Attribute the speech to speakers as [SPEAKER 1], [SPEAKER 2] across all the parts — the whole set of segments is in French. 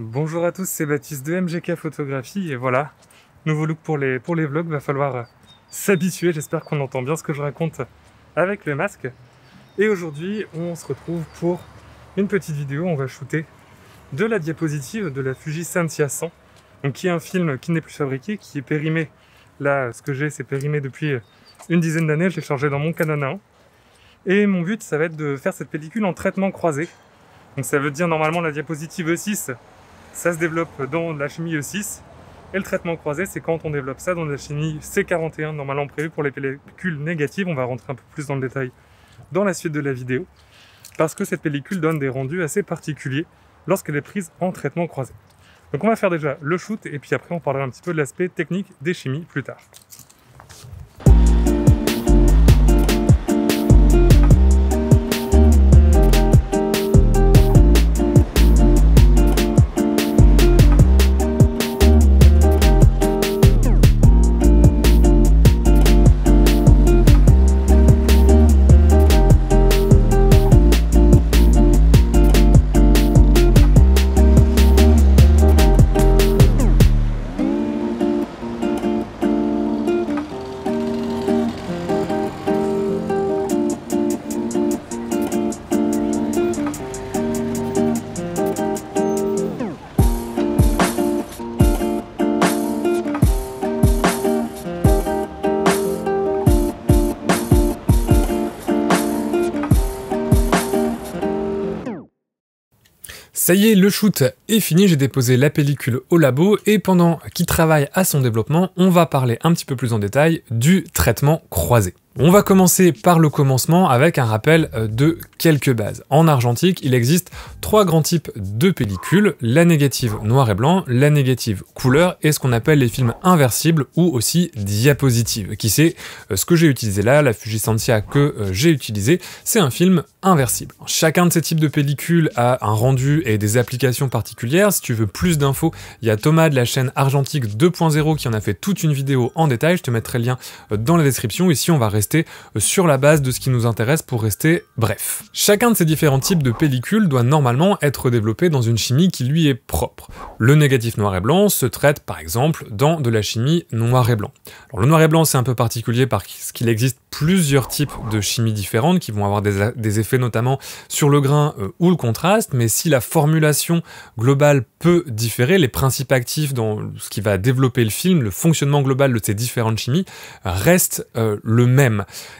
[SPEAKER 1] Bonjour à tous, c'est Baptiste de MGK Photographie et voilà, nouveau look pour les, pour les vlogs, va falloir euh, s'habituer, j'espère qu'on entend bien ce que je raconte avec le masque. Et aujourd'hui, on se retrouve pour une petite vidéo, on va shooter de la diapositive de la Fuji Sentia 100, donc qui est un film qui n'est plus fabriqué, qui est périmé. Là, ce que j'ai, c'est périmé depuis euh, une dizaine d'années, je l'ai chargé dans mon Canon 1. Et mon but, ça va être de faire cette pellicule en traitement croisé. Donc ça veut dire normalement la diapositive E6 ça se développe dans la chimie E6. Et le traitement croisé, c'est quand on développe ça dans la chimie C41, normalement prévu pour les pellicules négatives. On va rentrer un peu plus dans le détail dans la suite de la vidéo, parce que cette pellicule donne des rendus assez particuliers lorsqu'elle est prise en traitement croisé. Donc on va faire déjà le shoot, et puis après on parlera un petit peu de l'aspect technique des chimies plus tard. Ça y est, le shoot est fini, j'ai déposé la pellicule au labo et pendant qu'il travaille à son développement, on va parler un petit peu plus en détail du traitement croisé. On va commencer par le commencement avec un rappel euh, de quelques bases. En argentique, il existe trois grands types de pellicules, la négative noir et blanc, la négative couleur et ce qu'on appelle les films inversibles ou aussi diapositives. Qui c'est euh, ce que j'ai utilisé là, la Fujisantia que euh, j'ai utilisé, c'est un film inversible. Chacun de ces types de pellicules a un rendu et des applications particulières. Si tu veux plus d'infos, il y a Thomas de la chaîne Argentique 2.0 qui en a fait toute une vidéo en détail, je te mettrai le lien dans la description. Ici, on va rester euh, sur la base de ce qui nous intéresse pour rester bref. Chacun de ces différents types de pellicules doit normalement être développé dans une chimie qui lui est propre. Le négatif noir et blanc se traite par exemple dans de la chimie noir et blanc. le noir et blanc c'est un peu particulier parce qu'il existe plusieurs types de chimie différentes qui vont avoir des, effets notamment sur le grain euh, ou le contraste, mais si la formulation globale peut différer, les principes actifs dans ce qui va développer le film, le fonctionnement global de ces différentes chimies reste euh, le même.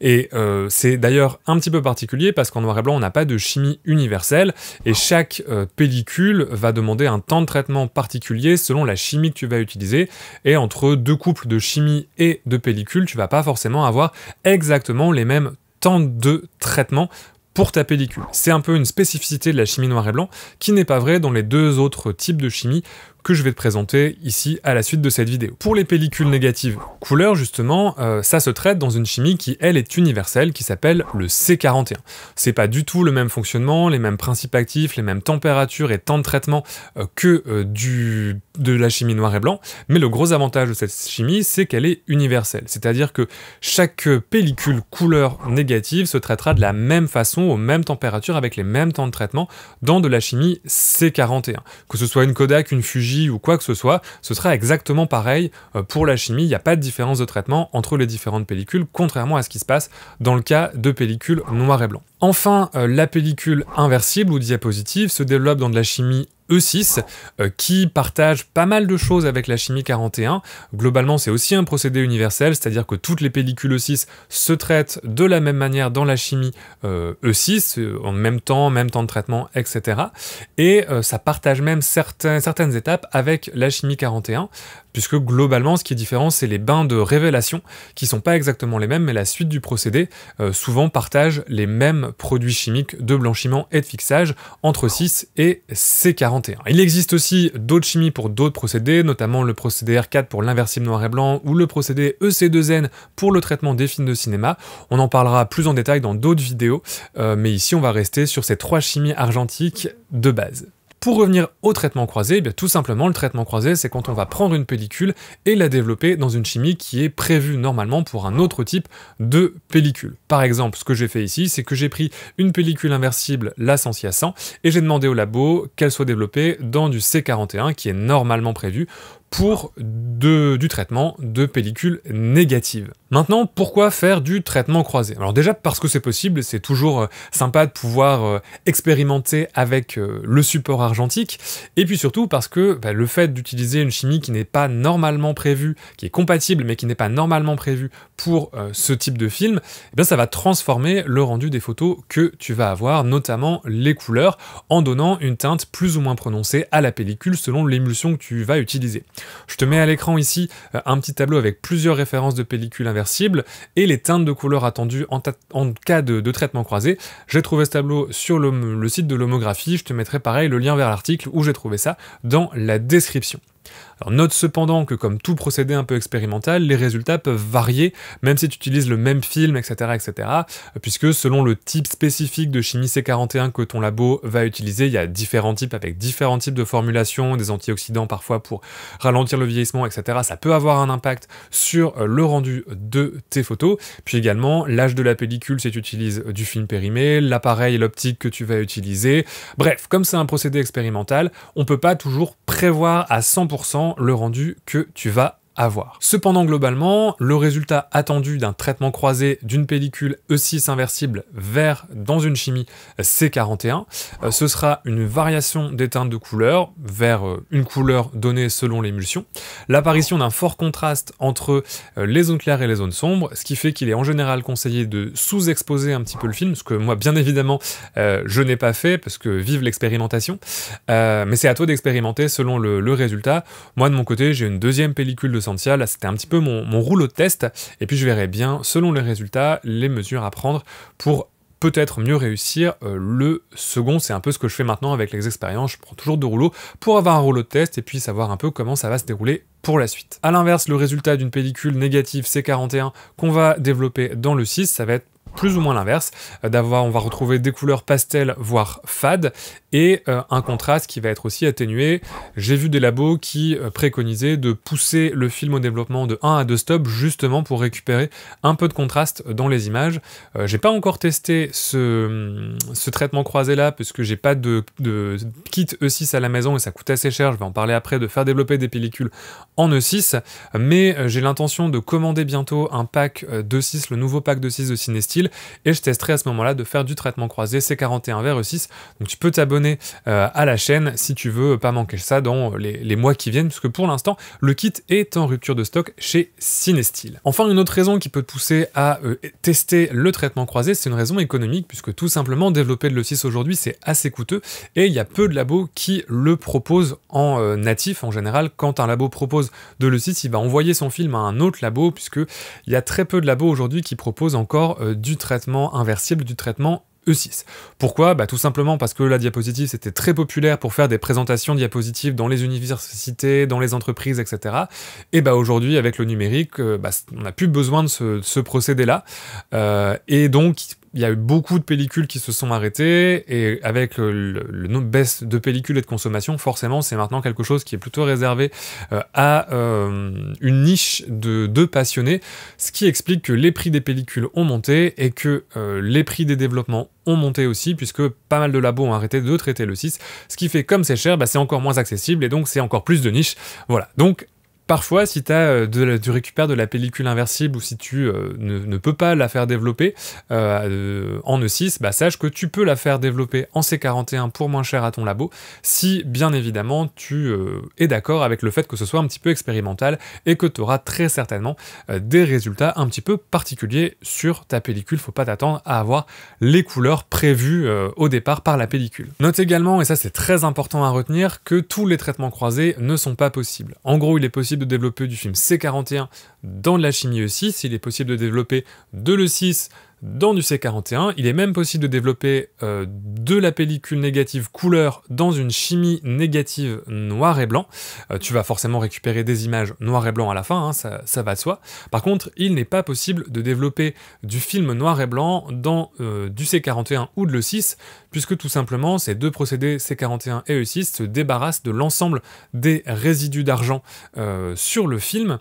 [SPEAKER 1] Et euh, c'est d'ailleurs un petit peu particulier parce qu'en noir et blanc, on n'a pas de chimie universelle et chaque euh, pellicule va demander un temps de traitement particulier selon la chimie que tu vas utiliser. Et entre deux couples de chimie et de pellicule, tu vas pas forcément avoir exactement les mêmes temps de traitement pour ta pellicule. C'est un peu une spécificité de la chimie noir et blanc qui n'est pas vraie dans les deux autres types de chimie que je vais te présenter ici à la suite de cette vidéo. Pour les pellicules négatives couleur, justement, euh, ça se traite dans une chimie qui, elle, est universelle, qui s'appelle le C41. C'est pas du tout le même fonctionnement, les mêmes principes actifs, les mêmes températures et temps de traitement euh, que euh, du, de la chimie noir et blanc, mais le gros avantage de cette chimie, c'est qu'elle est universelle. C'est-à-dire que chaque pellicule couleur négative se traitera de la même façon, aux mêmes températures, avec les mêmes temps de traitement, dans de la chimie C41. Que ce soit une Kodak, une Fuji, ou quoi que ce soit, ce sera exactement pareil euh, pour la chimie. Il n'y a pas de différence de traitement entre les différentes pellicules, contrairement à ce qui se passe dans le cas de pellicules noir et blanc. Enfin, euh, la pellicule inversible ou diapositive se développe dans de la chimie E6 euh, qui partage pas mal de choses avec la chimie 41. Globalement, c'est aussi un procédé universel, c'est-à-dire que toutes les pellicules E6 se traitent de la même manière dans la chimie E6, euh, e euh, en même temps, même temps de traitement, etc. Et ça partage même certaines étapes avec la chimie 41 puisque globalement ce qui est différent c'est les bains de révélation qui sont pas exactement les mêmes mais la suite du procédé euh, souvent partage les mêmes produits chimiques de blanchiment et de fixage entre 6 et C41. Il existe aussi d'autres chimies pour d'autres procédés, notamment le procédé R4 pour l'inversible noir et blanc ou le procédé EC2N pour le traitement des films de cinéma. On en parlera plus en détail dans d'autres vidéos, euh, mais ici on va rester sur ces trois chimies argentiques de base. Pour revenir au traitement croisé, eh tout simplement, le traitement croisé, c'est quand on va prendre une pellicule et la développer dans une chimie qui est prévue normalement pour un autre type de pellicule. Par exemple, ce que j'ai fait ici, c'est que j'ai pris une pellicule inversible, la 100, et j'ai demandé au labo qu'elle soit développée dans du C41 qui est normalement prévu pour du traitement de pellicules négatives. Maintenant, pourquoi faire du traitement croisé Alors déjà parce que c'est possible, c'est toujours euh, sympa de pouvoir euh, expérimenter avec euh, le support argentique, et puis surtout parce que bah, le fait d'utiliser une chimie qui n'est pas normalement prévue, qui est compatible mais qui n'est pas normalement prévue pour ce type de film, eh bien, ça va transformer le rendu des photos que tu vas avoir, notamment les couleurs, en donnant une teinte plus ou moins prononcée à la pellicule selon l'émulsion que tu vas utiliser. Je te mets à l'écran ici euh, un petit tableau avec plusieurs références de pellicules inversibles et les teintes de couleurs attendues en, cas de, traitement croisé. J'ai trouvé ce tableau sur le site de l'homographie, je te mettrai pareil le lien vers l'article où j'ai trouvé ça dans la description note cependant que comme tout procédé un peu expérimental, les résultats peuvent varier même si tu utilises le même film, etc., etc., puisque selon le type spécifique de chimie C41 que ton labo va utiliser, il y a différents types avec différents types de formulations, des antioxydants parfois pour ralentir le vieillissement, etc. Ça peut avoir un impact sur euh, le rendu de tes photos. Puis également, l'âge de la pellicule si tu utilises du film périmé, l'appareil l'optique que tu vas utiliser. Bref, comme c'est un procédé expérimental, on peut pas toujours prévoir à 100% le rendu que tu vas à Cependant, globalement, le résultat attendu d'un traitement croisé d'une pellicule E6 inversible vers dans une chimie C41, euh, ce sera une variation des teintes de couleur vers euh, une couleur donnée selon l'émulsion, l'apparition d'un fort contraste entre euh, les zones claires et les zones sombres, ce qui fait qu'il est en général conseillé de sous-exposer un petit peu le film, ce que moi, bien évidemment, je n'ai pas fait, parce que vive l'expérimentation, mais c'est à toi d'expérimenter selon le résultat. Moi, de mon côté, j'ai une deuxième pellicule de Là, c'était un petit peu mon, rouleau de test. Et puis, je verrai bien, selon les résultats, les mesures à prendre pour peut-être mieux réussir euh, le second. C'est un peu ce que je fais maintenant avec les expériences. Je prends toujours deux rouleaux pour avoir un rouleau de test et puis savoir un peu comment ça va se dérouler pour la suite. A l'inverse, le résultat d'une pellicule négative C41 qu'on va développer dans le 6, ça va être plus ou moins l'inverse. Euh, d'avoir, on va retrouver des couleurs pastel, voire fades, et euh, un contraste qui va être aussi atténué. J'ai vu des labos qui euh, préconisaient de pousser le film au développement de 1 à 2 stops, justement pour récupérer un peu de contraste dans les images. j'ai pas encore testé ce, hum, traitement croisé là, puisque j'ai pas de, kit E6 à la maison et ça coûte assez cher, je vais en parler après, de faire développer des pellicules en E6, mais j'ai l'intention de commander bientôt un pack d'E6, le nouveau pack d'E6 de Cinestyle, et je testerai à ce moment-là de faire du traitement croisé. C'est 41 vers E6. Donc tu peux t'abonner euh, à la chaîne si tu veux pas manquer ça dans euh, les, mois qui viennent, puisque pour l'instant, le kit est en rupture de stock chez Cinestyle. Enfin, une autre raison qui peut te pousser à euh, tester le traitement croisé, c'est une raison économique, puisque tout simplement, développer de l'E6 aujourd'hui, c'est assez coûteux, et il y a peu de labos qui le proposent en natif. En général, quand un labo propose de l'E6, il va envoyer son film à un autre labo, puisque il y a très peu de labos aujourd'hui qui proposent encore du traitement inversible du traitement E6. Pourquoi bah, Tout simplement parce que la diapositive, c'était très populaire pour faire des présentations diapositives dans les universités, dans les entreprises, etc. Et bah, aujourd'hui, avec le numérique, euh, bah, on n'a plus besoin de ce, procédé-là. Euh, et donc, il y a eu beaucoup de pellicules qui se sont arrêtées, et avec le, le, nombre baisse de pellicules et de consommation, forcément, c'est maintenant quelque chose qui est plutôt réservé euh, à euh, une niche de, passionnés, ce qui explique que les prix des pellicules ont monté et que euh, les prix des développements ont monté aussi, puisque pas mal de labos ont arrêté de traiter le 6, ce qui fait comme c'est cher, bah, c'est encore moins accessible, et donc c'est encore plus de niche. Voilà, donc Parfois, si as euh, de récupère de la pellicule inversible ou si tu euh, ne, peux pas la faire développer euh, en E6, bah, sache que tu peux la faire développer en C41 pour moins cher à ton labo, si bien évidemment tu es d'accord avec le fait que ce soit un petit peu expérimental et que tu auras très certainement des résultats un petit peu particuliers sur ta pellicule. Faut pas t'attendre à avoir les couleurs prévues au départ par la pellicule. Note également, et ça c'est très important à retenir, que tous les traitements croisés ne sont pas possibles. En gros, il est possible de développer du film C41 dans de la chimie E6, il est possible de développer de l'E6 dans du C41. Il est même possible de développer euh, de la pellicule négative couleur dans une chimie négative noir et blanc. Euh, tu vas forcément récupérer des images noir et blanc à la fin, hein, ça, va de soi. Par contre, il n'est pas possible de développer du film noir et blanc dans euh, du C41 ou de l'E6, puisque tout simplement ces deux procédés C41 et E6 e se débarrassent de l'ensemble des résidus d'argent sur le film.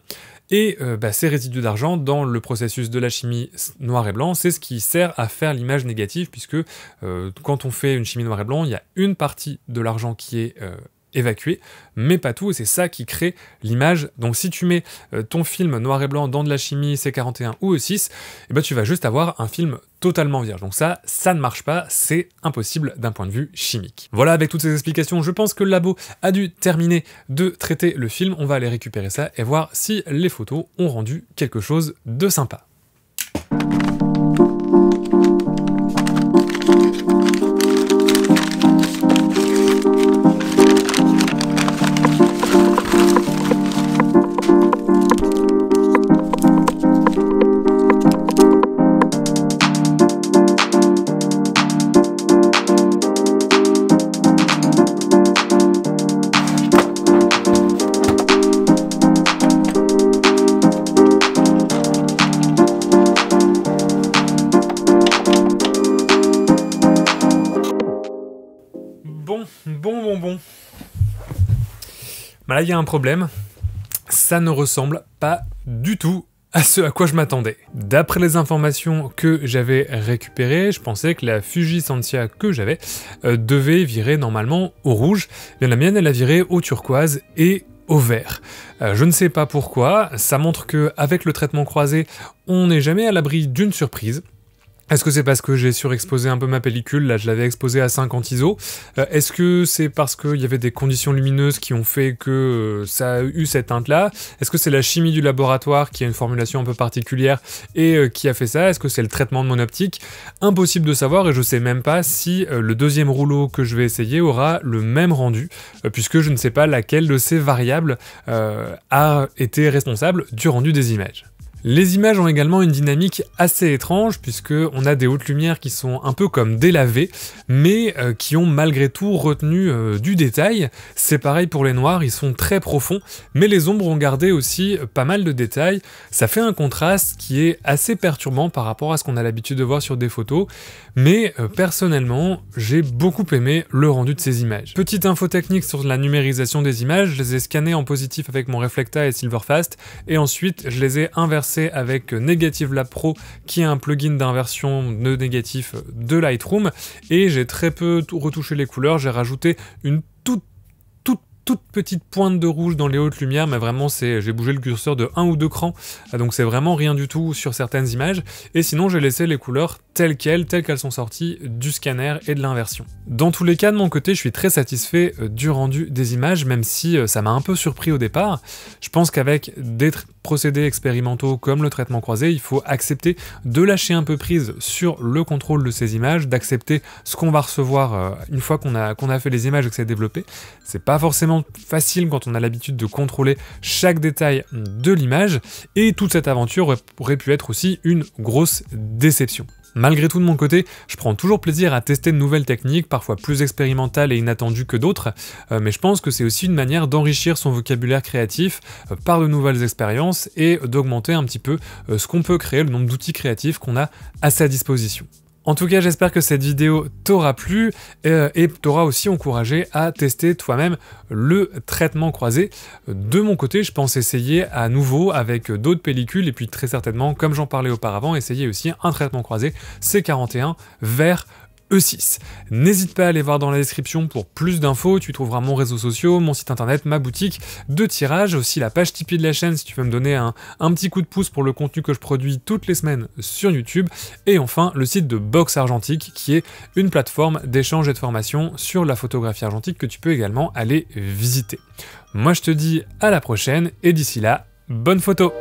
[SPEAKER 1] Et euh, bah, ces résidus d'argent, dans le processus de la chimie noir et blanc, c'est ce qui sert à faire l'image négative, puisque euh, quand on fait une chimie noir et blanc, il y a une partie de l'argent qui est euh, évacuer, mais pas tout, et c'est ça qui crée l'image. Donc si tu mets euh, ton film noir et blanc dans de la chimie C41 ou E6, eh ben, tu vas juste avoir un film totalement vierge. Donc ça, ça ne marche pas, c'est impossible d'un point de vue chimique. Voilà, avec toutes ces explications, je pense que le labo a dû terminer de traiter le film. On va aller récupérer ça et voir si les photos ont rendu quelque chose de sympa. Mais bah là, il y a un problème. Ça ne ressemble pas du tout à ce à quoi je m'attendais. D'après les informations que j'avais récupérées, je pensais que la Fuji que j'avais euh, devait virer normalement au rouge, mais la mienne elle a viré au turquoise et au vert. Euh, je ne sais pas pourquoi, ça montre que avec le traitement croisé, on n'est jamais à l'abri d'une surprise. Est-ce que c'est parce que j'ai surexposé un peu ma pellicule Là, je l'avais exposée à 50 ISO. Euh, est-ce que c'est parce qu'il y avait des conditions lumineuses qui ont fait que euh, ça a eu cette teinte-là Est-ce que c'est la chimie du laboratoire qui a une formulation un peu particulière et euh, qui a fait ça Est-ce que c'est le traitement de mon optique Impossible de savoir et je sais même pas si le deuxième rouleau que je vais essayer aura le même rendu, puisque je ne sais pas laquelle de ces variables a été responsable du rendu des images. Les images ont également une dynamique assez étrange puisque on a des hautes lumières qui sont un peu comme délavées mais euh, qui ont malgré tout retenu euh, du détail. C'est pareil pour les noirs, ils sont très profonds mais les ombres ont gardé aussi euh, pas mal de détails. Ça fait un contraste qui est assez perturbant par rapport à ce qu'on a l'habitude de voir sur des photos mais personnellement j'ai beaucoup aimé le rendu de ces images. Petite info technique sur la numérisation des images, je les ai scannées en positif avec mon Reflecta et Silverfast et ensuite je les ai inversées avec Negative Lab Pro, qui est un plugin d'inversion de négatif de Lightroom. Et j'ai très peu retouché les couleurs, j'ai rajouté une toute toute petite pointe de rouge dans les hautes lumières, mais vraiment c'est j'ai bougé le curseur de un ou deux crans, donc c'est vraiment rien du tout sur certaines images. Et sinon j'ai laissé les couleurs telles quelles, telles qu'elles sont sorties du scanner et de l'inversion. Dans tous les cas, de mon côté, je suis très satisfait euh, du rendu des images, même si euh, ça m'a un peu surpris au départ. Je pense qu'avec des procédés expérimentaux comme le traitement croisé, il faut accepter de lâcher un peu prise sur le contrôle de ces images, d'accepter ce qu'on va recevoir euh, une fois qu'on a, qu'on a fait les images et que c'est développé. C'est pas forcément facile quand on a l'habitude de contrôler chaque détail de l'image, et toute cette aventure aurait pu être aussi une grosse déception. Malgré tout de mon côté, je prends toujours plaisir à tester de nouvelles techniques, parfois plus expérimentales et inattendues que d'autres, euh, mais je pense que c'est aussi une manière d'enrichir son vocabulaire créatif euh, par de nouvelles expériences et d'augmenter un petit peu euh, ce qu'on peut créer, le nombre d'outils créatifs qu'on a à sa disposition. En tout cas, j'espère que cette vidéo t'aura plu euh, et t'aura aussi encouragé à tester toi-même le traitement croisé. De mon côté, je pense essayer à nouveau avec d'autres pellicules et puis très certainement, comme j'en parlais auparavant, essayer aussi un traitement croisé C41 vers E6. N'hésite pas à aller voir dans la description pour plus d'infos, tu trouveras mon réseau social, mon site internet, ma boutique de tirage, aussi la page Tipeee de la chaîne si tu veux me donner un, un petit coup de pouce pour le contenu que je produis toutes les semaines sur YouTube, et enfin le site de Box Argentique qui est une plateforme d'échange et de formation sur la photographie argentique que tu peux également aller visiter. Moi je te dis à la prochaine et d'ici là, bonne photo